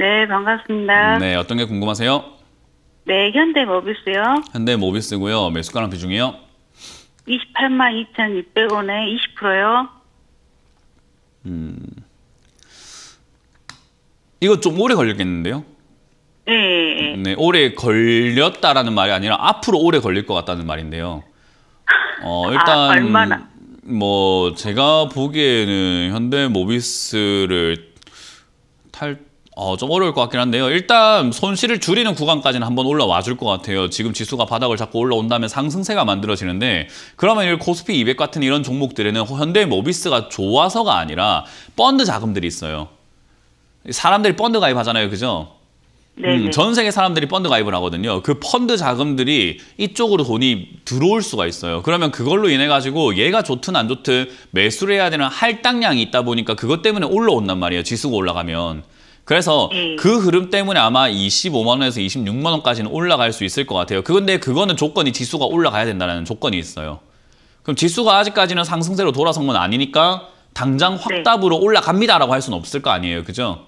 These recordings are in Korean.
네, 반갑습니다. 네, 어떤 게 궁금하세요? 네, 현대 모비스요. 현대 모비스고요. 매수가랑 비중이요? 28만 2,600원에 20%요. 음. 이거 좀 오래 걸렸겠는데요? 네. 네, 오래 걸렸다라는 말이 아니라 앞으로 오래 걸릴 것 같다는 말인데요. 어, 아, 일단 아, 얼마나? 뭐 제가 보기에는 현대 모비스를 탈 어, 좀 어려울 것 같긴 한데요. 일단 손실을 줄이는 구간까지는 한번 올라와 줄 것 같아요. 지금 지수가 바닥을 잡고 올라온다면 상승세가 만들어지는데 그러면 이 코스피 200 같은 이런 종목들에는 현대모비스가 좋아서가 아니라 펀드 자금들이 있어요. 사람들이 펀드 가입하잖아요. 그죠? 네, 음, 네. 전 세계 사람들이 펀드 가입을 하거든요. 그 펀드 자금들이 이쪽으로 돈이 들어올 수가 있어요. 그러면 그걸로 인해 가지고 얘가 좋든 안 좋든 매수를 해야 되는 할당량이 있다 보니까 그것 때문에 올라온단 말이에요. 지수가 올라가면. 그래서 음. 그 흐름 때문에 아마 25만 원에서 26만 원까지는 올라갈 수 있을 것 같아요. 그런데 그거는 조건이 지수가 올라가야 된다는 조건이 있어요. 그럼 지수가 아직까지는 상승세로 돌아선 건 아니니까 당장 네. 확답으로 네. 올라갑니다라고 할 수는 없을 거 아니에요. 그죠?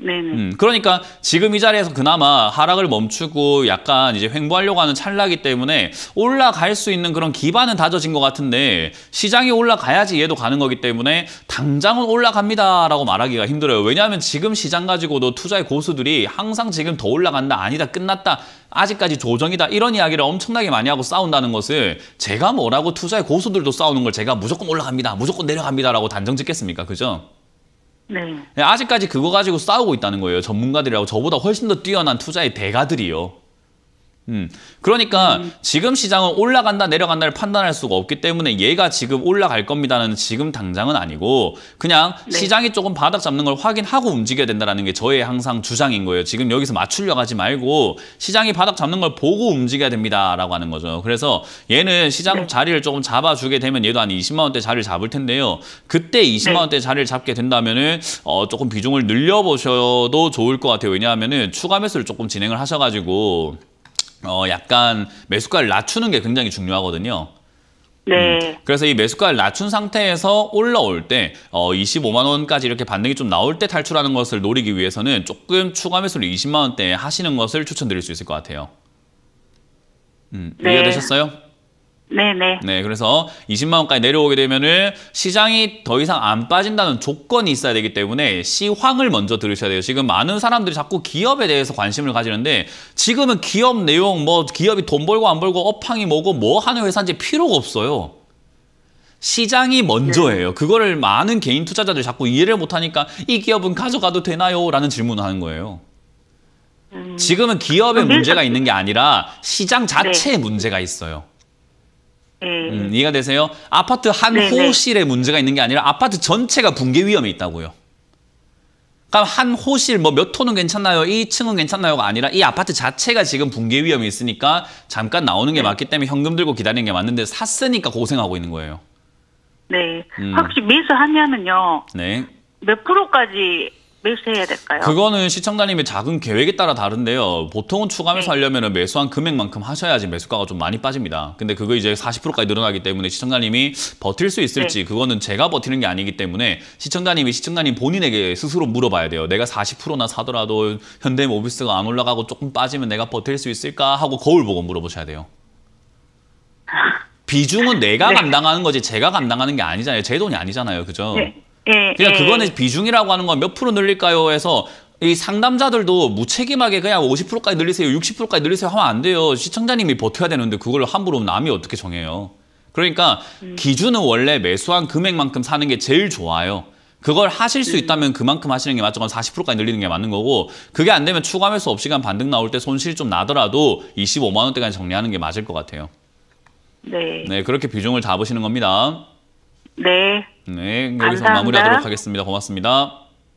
음, 그러니까 지금 이 자리에서 그나마 하락을 멈추고 약간 이제 횡보하려고 하는 찰나기 때문에 올라갈 수 있는 그런 기반은 다져진 것 같은데 시장이 올라가야지 얘도 가는 거기 때문에 당장은 올라갑니다라고 말하기가 힘들어요. 왜냐하면 지금 시장 가지고도 투자의 고수들이 항상 지금 더 올라간다, 아니다, 끝났다, 아직까지 조정이다 이런 이야기를 엄청나게 많이 하고 싸운다는 것을 제가 뭐라고 투자의 고수들도 싸우는 걸 제가 무조건 올라갑니다, 무조건 내려갑니다라고 단정 짓겠습니까? 그죠? 네. 네. 아직까지 그거 가지고 싸우고 있다는 거예요. 전문가들이라고 저보다 훨씬 더 뛰어난 투자의 대가들이요. 음. 그러니까 음. 지금 시장은 올라간다 내려간다를 판단할 수가 없기 때문에 얘가 지금 올라갈 겁니다는 지금 당장은 아니고 그냥 네. 시장이 조금 바닥 잡는 걸 확인하고 움직여야 된다는 게 저의 항상 주장인 거예요. 지금 여기서 맞추려고 하지 말고 시장이 바닥 잡는 걸 보고 움직여야 됩니다라고 하는 거죠. 그래서 얘는 시장 네. 자리를 조금 잡아주게 되면 얘도 한 20만 원대 자리를 잡을 텐데요. 그때 20만 원대 자리를 잡게 된다면은 어, 조금 비중을 늘려보셔도 좋을 것 같아요. 왜냐하면은 추가 매수를 조금 진행을 하셔가지고 어, 약간 매수가를 낮추는 게 굉장히 중요하거든요. 네. 음, 그래서 이 매수가를 낮춘 상태에서 올라올 때 어, 25만 원까지 이렇게 반등이 좀 나올 때 탈출하는 것을 노리기 위해서는 조금 추가 매수를 20만 원대에 하시는 것을 추천드릴 수 있을 것 같아요. 음, 네. 이해되셨어요? 가 네네. 네, 그래서 20만 원까지 내려오게 되면은 시장이 더 이상 안 빠진다는 조건이 있어야 되기 때문에 시황을 먼저 들으셔야 돼요. 지금 많은 사람들이 자꾸 기업에 대해서 관심을 가지는데 지금은 기업 내용 뭐 기업이 돈 벌고 안 벌고 업황이 뭐고 뭐 하는 회사인지 필요가 없어요. 시장이 먼저예요. 네. 그거를 많은 개인 투자자들이 자꾸 이해를 못하니까 이 기업은 가져가도 되나요? 라는 질문을 하는 거예요. 음... 지금은 기업에 문제가 있는 게 아니라 시장 자체에 네. 문제가 있어요. 음. 음. 이해가 되세요? 아파트 한 네네. 네. 호실에 문제가 있는 게 아니라 아파트 전체가 붕괴 위험이 있다고요. 그러니까 한 호실 뭐몇 호는 괜찮나요? 1층은 괜찮나요가 아니라 이 아파트 자체가 지금 붕괴 위험이 있으니까 잠깐 나오는 게 네. 맞기 때문에 현금 들고 기다리는 게 맞는데 샀으니까 고생하고 있는 거예요. 네. 음. 혹시 매수하면은요. 네. 몇 프로까지 매수해야 될까요? 그거는 시청자님의 작은 계획에 따라 다른데요. 보통은 추가 매수하려면 네. 매수한 금액만큼 하셔야지 매수가가 좀 많이 빠집니다. 근데 그거 이제 40%까지 늘어나기 때문에 시청자님이 버틸 수 있을지 네. 그거는 제가 버티는 게 아니기 때문에 시청자님이 시청자님 본인에게 스스로 물어봐야 돼요. 내가 40%나 사더라도 현대모비스가 안 올라가고 조금 빠지면 내가 버틸 수 있을까 하고 거울 보고 물어보셔야 돼요. 비중은 내가 네. 감당하는 거지 제가 감당하는 게 아니잖아요. 제 돈이 아니잖아요. 그죠? 네. 예, 그냥 그러니까 예. 그거는 비중이라고 하는 건 몇 프로 늘릴까요? 해서 이 상담자들도 무책임하게 그냥 50%까지 늘리세요, 60%까지 늘리세요 하면 안 돼요. 시청자님이 버텨야 되는데 그걸 함부로 남이 어떻게 정해요? 그러니까 음. 기준은 원래 매수한 금액만큼 사는 게 제일 좋아요. 그걸 하실 수 음. 있다면 그만큼 하시는 게 맞죠. 40%까지 늘리는 게 맞는 거고 그게 안 되면 추가 매수 없이간 반등 나올 때 손실 좀 나더라도 25만 원대까지 정리하는 게 맞을 것 같아요. 네. 네, 그렇게 비중을 잡으시는 겁니다. 네. 네, 여기서 감사합니다. 마무리하도록 하겠습니다. 고맙습니다.